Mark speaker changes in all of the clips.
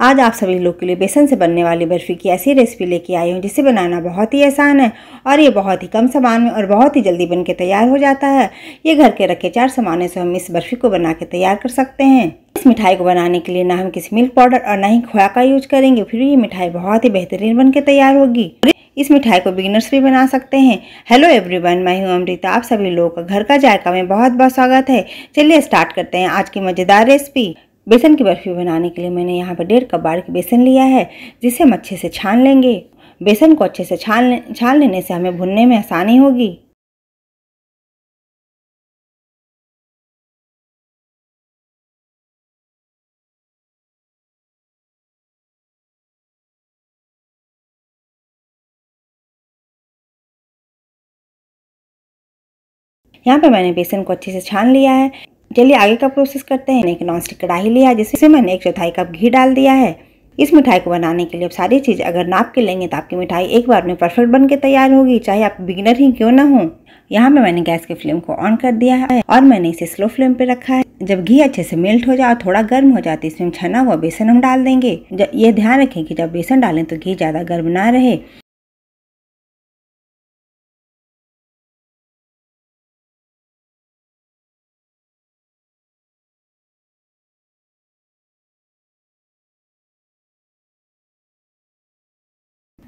Speaker 1: आज आप सभी लोग के लिए बेसन से बनने वाली बर्फ़ी की ऐसी रेसिपी लेके आई हूँ जिसे बनाना बहुत ही आसान है और ये बहुत ही कम सामान में और बहुत ही जल्दी बन के तैयार हो जाता है ये घर के रखे चार सामानों से हम इस बर्फ़ी को बना के तैयार कर सकते हैं इस मिठाई को बनाने के लिए ना हम किसी मिल्क पाउडर और ना ही खोया का यूज करेंगे फिर ये मिठाई बहुत ही बेहतरीन बन के तैयार होगी इस मिठाई को बिगिनर्स भी बना सकते हैं हेलो एवरीवन मैं हूं अमृता आप सभी लोगों का घर का जायका में बहुत बहुत स्वागत है चलिए स्टार्ट करते हैं आज की मज़ेदार रेसिपी बेसन की बर्फ़ी बनाने के लिए मैंने यहाँ पर डेढ़ कप के बेसन लिया है जिसे हम अच्छे से छान लेंगे बेसन को अच्छे से छान ले, छान लेने से हमें भुनने में आसानी होगी यहाँ पे मैंने बेसन को अच्छे से छान लिया है चलिए आगे का प्रोसेस करते हैं एक नॉन स्टिक कढ़ाई लिया जिससे मैंने एक चौथाई कप घी डाल दिया है इस मिठाई को बनाने के लिए आप सारी चीज़ अगर नाप के लेंगे तो आपकी मिठाई एक बार में परफेक्ट बन के तैयार होगी चाहे आप बिगिनर ही क्यों ना हो यहाँ पे मैंने गैस के फ्लेम को ऑन कर दिया है और मैंने इसे स्लो फ्लेम पे रखा है जब घी अच्छे से मेल्ट हो जाए और थोड़ा गर्म हो जाए तो इसमें छना हुआ बेसन हम डाल देंगे ये ध्यान रखें कि जब बेसन डालें तो घी ज़्यादा गर्म ना रहे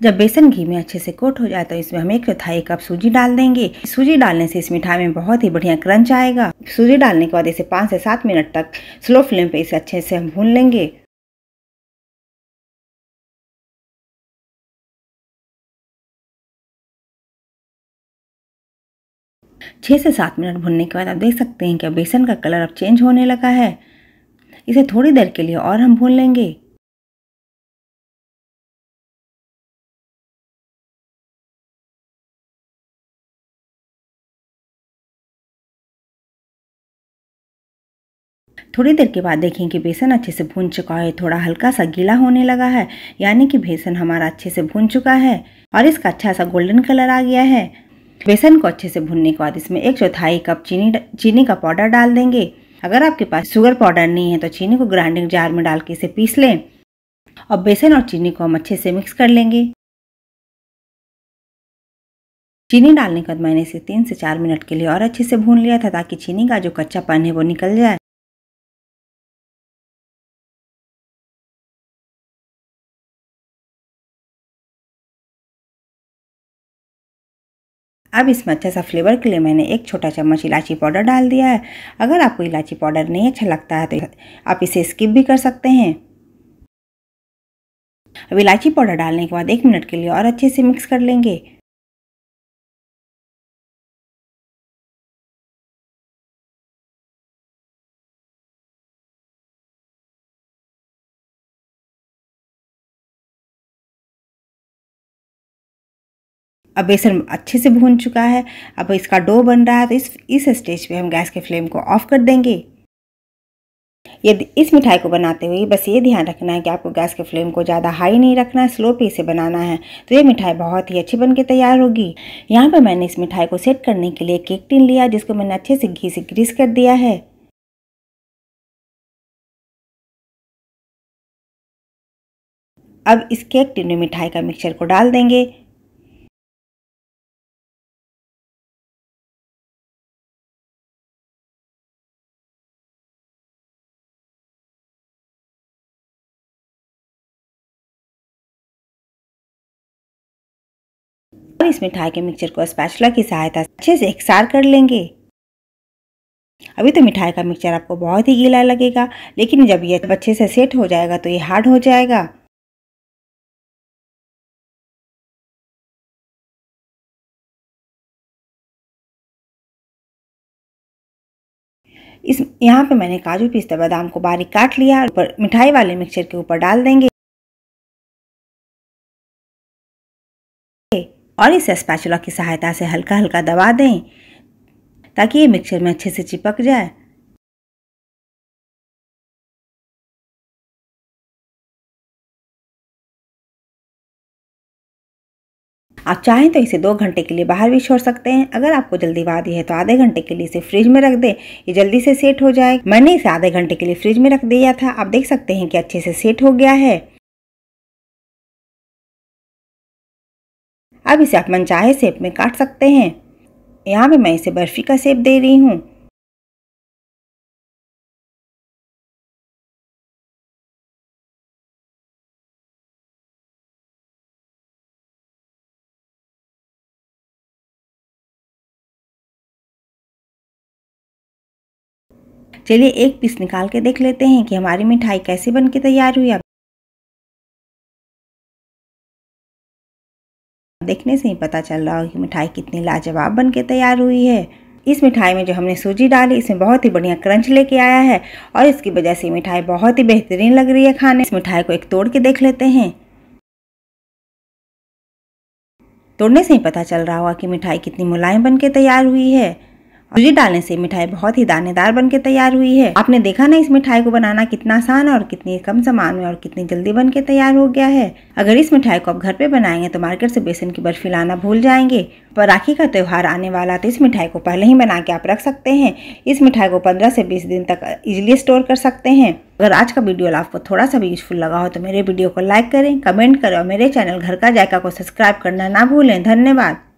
Speaker 1: जब बेसन घी में अच्छे से कोट हो जाए तो इसमें हम एक चौथाई कप सूजी डाल देंगे सूजी डालने से इस मिठाई में बहुत ही बढ़िया क्रंच आएगा सूजी डालने के बाद इसे पाँच से सात मिनट तक स्लो फ्लेम पे इसे अच्छे से हम भून लेंगे छः से सात मिनट भुनने के बाद आप देख सकते हैं कि बेसन का कलर अब चेंज होने लगा है इसे थोड़ी देर के लिए और हम भून लेंगे थोड़ी देर के बाद देखें कि बेसन अच्छे से भून चुका है थोड़ा हल्का सा गीला होने लगा है यानी कि बेसन हमारा अच्छे से भून चुका है और इसका अच्छा सा गोल्डन कलर आ गया है बेसन को अच्छे से भूनने के बाद इसमें एक चौथाई कप चीनी चीनी का पाउडर डाल देंगे अगर आपके पास शुगर पाउडर नहीं है तो चीनी को ग्राइंडिंग जार में डाल के इसे पीस लें और बेसन और चीनी को हम अच्छे से मिक्स कर लेंगे चीनी डालने के बाद मैंने इसे तीन से चार मिनट के लिए और अच्छे से भून लिया था ताकि चीनी का जो
Speaker 2: कच्चा पन है वो निकल जाए
Speaker 1: अब इसमें अच्छा सा फ्लेवर के लिए मैंने एक छोटा चम्मच इलायची पाउडर डाल दिया है अगर आपको इलायची पाउडर नहीं अच्छा लगता है तो आप इसे स्किप भी कर सकते हैं अब इलायची पाउडर डालने के बाद एक मिनट के लिए और अच्छे से मिक्स कर लेंगे अब बेसन अच्छे से भून चुका है अब इसका डो बन रहा है तो इस इस स्टेज पे हम गैस के फ्लेम को ऑफ कर देंगे यदि इस मिठाई को बनाते हुए बस ये ध्यान रखना है कि आपको गैस के फ्लेम को ज़्यादा हाई नहीं रखना है स्लो पे इसे बनाना है तो ये मिठाई बहुत ही अच्छी बन के तैयार होगी यहाँ पर मैंने इस मिठाई को सेट करने के लिए केक टिन लिया जिसको मैंने अच्छे से घी से ग्रीस कर
Speaker 2: दिया है
Speaker 3: अब इस केक टिन में मिठाई का मिक्सचर को डाल देंगे और इस
Speaker 1: मिठाई के मिक्सचर को स्पैचुला की सहायता से अच्छे से एकसार कर लेंगे अभी तो मिठाई का मिक्सचर आपको बहुत ही गीला लगेगा लेकिन जब ये अच्छे से सेट हो जाएगा तो ये हार्ड हो
Speaker 2: जाएगा इस यहाँ पे मैंने काजू पिस्ता बादाम को बारीक काट लिया और मिठाई वाले मिक्सचर के ऊपर डाल देंगे और इस स्पैचुला की सहायता से हल्का हल्का दबा दें ताकि ये मिक्सचर में अच्छे से चिपक जाए आप चाहें तो इसे दो
Speaker 1: घंटे के लिए बाहर भी छोड़ सकते हैं अगर आपको जल्दी वादी है तो आधे घंटे के लिए इसे फ्रिज में रख दें ये जल्दी से सेट हो जाए मैंने इसे आधे घंटे के लिए फ्रिज में रख दिया था आप देख सकते हैं कि अच्छे से सेट हो गया
Speaker 2: है अब इसे आप मनचाहे सेप में काट सकते हैं यहाँ पे मैं इसे बर्फ़ी का सेप दे रही हूँ चलिए एक पीस निकाल के देख लेते हैं कि हमारी मिठाई कैसे बन के तैयार हुई देखने से ही पता चल रहा
Speaker 1: हो कि मिठाई कितनी लाजवाब बन के तैयार हुई है इस मिठाई में जो हमने सूजी डाली इसमें बहुत ही बढ़िया क्रंच लेके आया है और इसकी वजह से मिठाई बहुत ही बेहतरीन लग रही है खाने इस मिठाई को एक तोड़ के देख लेते हैं तोड़ने से ही पता चल रहा होगा कि मिठाई कितनी मुलायम बन के तैयार हुई है सूजी डालने से मिठाई बहुत ही दानेदार बन के तैयार हुई है आपने देखा ना इस मिठाई को बनाना कितना आसान और कितनी कम सामान में और कितनी जल्दी बनके तैयार हो गया है अगर इस मिठाई को आप घर पे बनाएंगे तो मार्केट से बेसन की बर्फी लाना भूल जाएंगे पर राखी का त्यौहार आने वाला तो इस मिठाई को पहले ही बना के आप रख सकते हैं इस मिठाई को पंद्रह से बीस दिन तक इजिली स्टोर कर सकते हैं अगर आज का वीडियो आपको थोड़ा सा भी यूजफुल लगा हो तो मेरे वीडियो को लाइक करें कमेंट करें और मेरे चैनल घर का जायका को सब्सक्राइब करना ना भूलें धन्यवाद